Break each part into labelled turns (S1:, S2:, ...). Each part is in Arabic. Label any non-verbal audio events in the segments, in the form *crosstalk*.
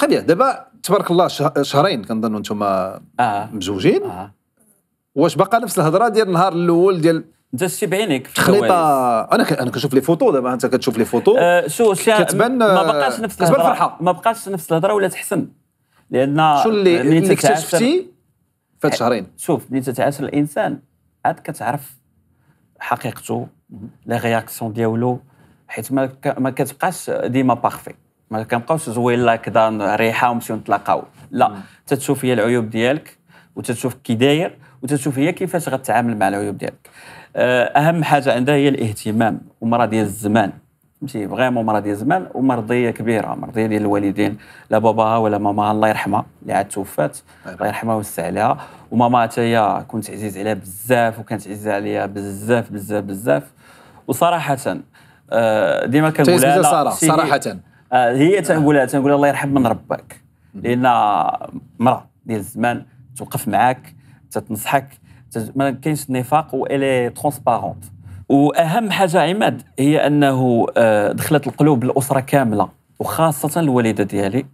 S1: قال دابا تبارك الله شهرين كنظن انتم آه. مزوجين آه. واش باقا نفس الهضره ديال النهار الاول ديال انت شتي بعينك في خليطه انا انا كنشوف لي فوتو دابا انت كتشوف لي فوتو أه شو كتبان ما بقاش نفس الهضره فرحه
S2: ما بقاش نفس الهضره ولا تحسن لان شو اللي اللي اكتشفتي هاد آه، شهرين شوف ملي تتعاشر الانسان عاد كتعرف حقيقته لي رياكسيون ديالو حيت ما كتبقاش ديما بارفي ما كنبقاوش زويلا كذا ريحه ونمشيو نتلاقاو لا تتشوف هي العيوب ديالك وتتشوف كي داير وتتشوف هي كيفاش غتعامل مع العيوب ديالك آه، اهم حاجه عندها هي الاهتمام ومرض ديال الزمان فهمتي فريمون مرض ديال الزمان ومرضيه كبيره مرضيه ديال الوالدين لا باباها ولا ماماها الله يرحمها اللي عاد توفات طيب. الله يرحمها ويوسع عليها وماما حتى هي كنت عزيز عليها بزاف وكانت عزيزه عليا بزاف بزاف بزاف وصراحه آه، ديما كنقول لها صراحه آه، هي نعم. تنقولها تنقول الله يرحم من رباك لان مراه ديال الزمان توقف معاك تتنصحك ما كاينش النفاق والي ترونسبارونت واهم حاجه عماد هي انه آه، دخلت القلوب الاسره كامله وخاصه الوالده ديالي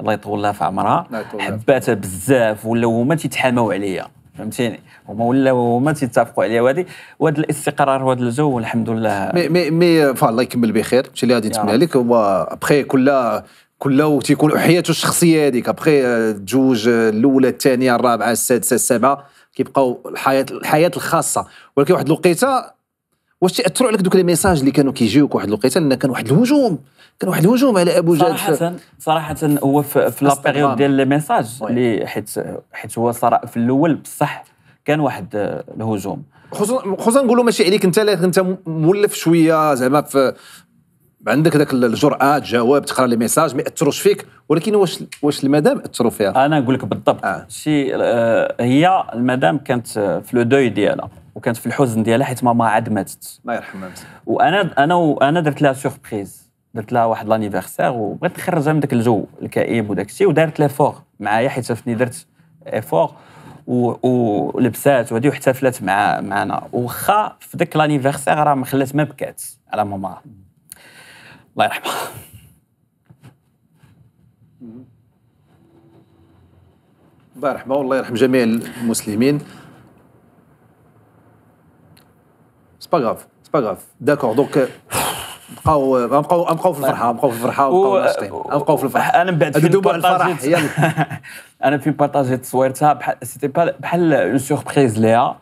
S2: الله يطول لها في عمرها حباتها بزاف ولاو هما تيتحاماو عليا فهمتيني هما ولاو هما تيتفقوا عليها وهذه وهذا الاستقرار وهذا الجو والحمد لله مي
S1: مي مي الله يكمل بخير هادشي اللي غادي نتمنى لك هو ابخي كل كل تيكون حياته الشخصيه هذيك ابخي آه، تجوج آه، الاولى الثانيه الرابعه السادسه السابعه كيبقاو الحياه الحياه الخاصه ولكن واحد الوقيته واش تاثروا عليك دوك لي ميساج اللي كانوا كيجيوك واحد الوقيته لان كان واحد الهجوم كان واحد الهجوم على ابو جاد صراحه
S2: صراحه هو في, لابيريود ديال لي ميساج اللي حيت حيت هو صراحه في الاول بصح كان واحد الهجوم
S1: خصوصا خصوصا نقولوا ماشي عليك انت انت مولف شويه زعما في عندك ذاك الجرأه تجاوب تقرا لي ميساج ما ياثروش فيك ولكن
S2: واش واش المدام اثروا فيها انا نقول لك بالضبط آه. شي آه هي المدام كانت في لو دوي ديالها وكانت في الحزن ديالها حيت ماما عاد ماتت الله يرحمها وانا انا انا درت لها سوربريز درت لها واحد لانيفرسير وبغيت نخرجها من ذاك الجو الكئيب وداك الشيء ودارت فور معايا حيت شافتني درت افور ولبسات وهذه واحتفلت مع معنا وخا في ذاك لانيفرسير راه ما خلات ما بكات على ماما الله يرحمها
S1: الله يرحمه والله يرحم جميع المسلمين سي با غاف سي با غاف داكور دونك
S2: بقاو نبقاو نبقاو في الفرحه نبقاو في الفرحه نبقاو ناشطين نبقاو في الفرحه انا من بعد فين الفرح *laughs* انا فين بارطاجيت تصويرتها بحال سيتي بحال اون سوربريز ليها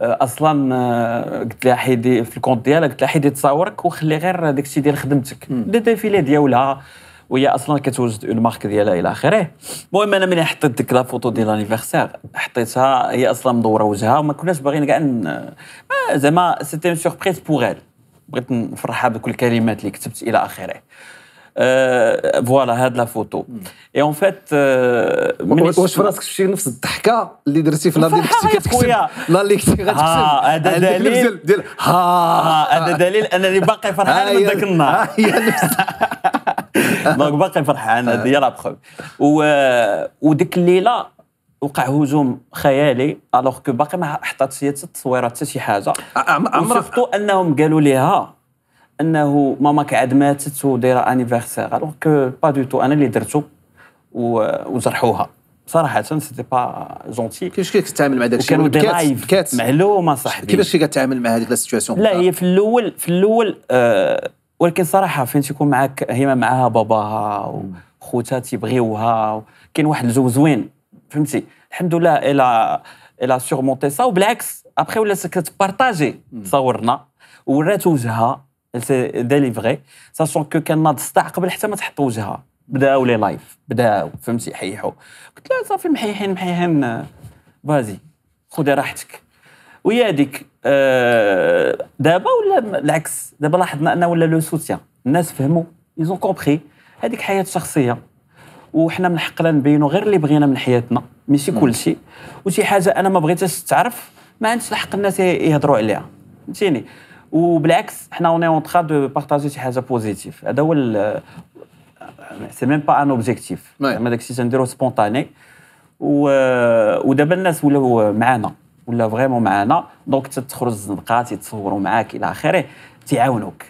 S2: اصلا آه، قلت لها حيدي في الكونت ديالها قلت لها حيدي تصاورك وخلي غير داك الشيء ديال خدمتك دي ديفيلي ديالها وهي اصلا كتوجد اون مارك ديالها الى اخره المهم انا ملي حطيت ديك لا فوتو ديال لانيفرسير حطيتها هي اصلا مدوره وجهها وما كناش باغيين كاع زعما سيتي سوربريز بور ال بغيت نفرحها بكل الكلمات اللي كتبت الى اخره آه، فوالا هاد لا فوتو اي اون فيت واش في راسك
S1: شفتي نفس الضحكه اللي درتي في نهار اللي كنتي كتكتب
S2: لا اللي كنتي غتكتب هذا دليل ديال ها هذا دليل انني باقي فرحان من ذاك النهار هي *laughs* دونك باقي فرحان هذه هي لا آه، بخوف وديك الليله وقع هجوم خيالي الوغ كو باقي ما حطات هي حتى التصويرات حتى شي حاجه وشفتوا انهم قالوا ليها انه ماماك عاد ماتت ودايره انيفيرسير الوغ كو با دو تو انا اللي درتو وجرحوها صراحه سيتي با جونتي كيفاش كيف كتعامل مع داك الشيء كانوا دي لايف معلومه صاحبي كيفاش كتعامل مع هذيك لا لا هي في الاول في الاول آه ولكن صراحه فين تيكون معاك هي معاها باباها وخوتها تيبغيوها كاين واحد الجو زوين فهمتي الحمد لله الى الى سيغمونتي سا وبالعكس ابخي ولات كتبارطاجي تصورنا ورات وجهها ديليفري ساشون كو كان ناض الصداع قبل حتى ما تحط وجهها بداو لي لايف بداو فهمتي حيحوا قلت لها صافي محيحين محيحين بازي خذي راحتك ويا هذيك أه دابا ولا العكس دابا لاحظنا انه ولا لو سوتيان الناس فهموا ايزون كومبخي هذيك حياه شخصيه وحنا من حقنا نبينوا غير اللي بغينا من حياتنا ماشي كلشي وشي حاجه انا ما بغيتهاش تعرف ما عندش الحق الناس يهضروا عليها فهمتيني وبالعكس حنا اون اون تخا دو بارطاجي شي حاجه بوزيتيف هذا هو سي ميم با ان اوبجيكتيف زعما داك الشيء تنديروه سبونتاني ودابا الناس ولاو معانا ولا فريمون معانا دونك تتخرج الزنقه تيتصوروا معاك الى اخره تيعاونوك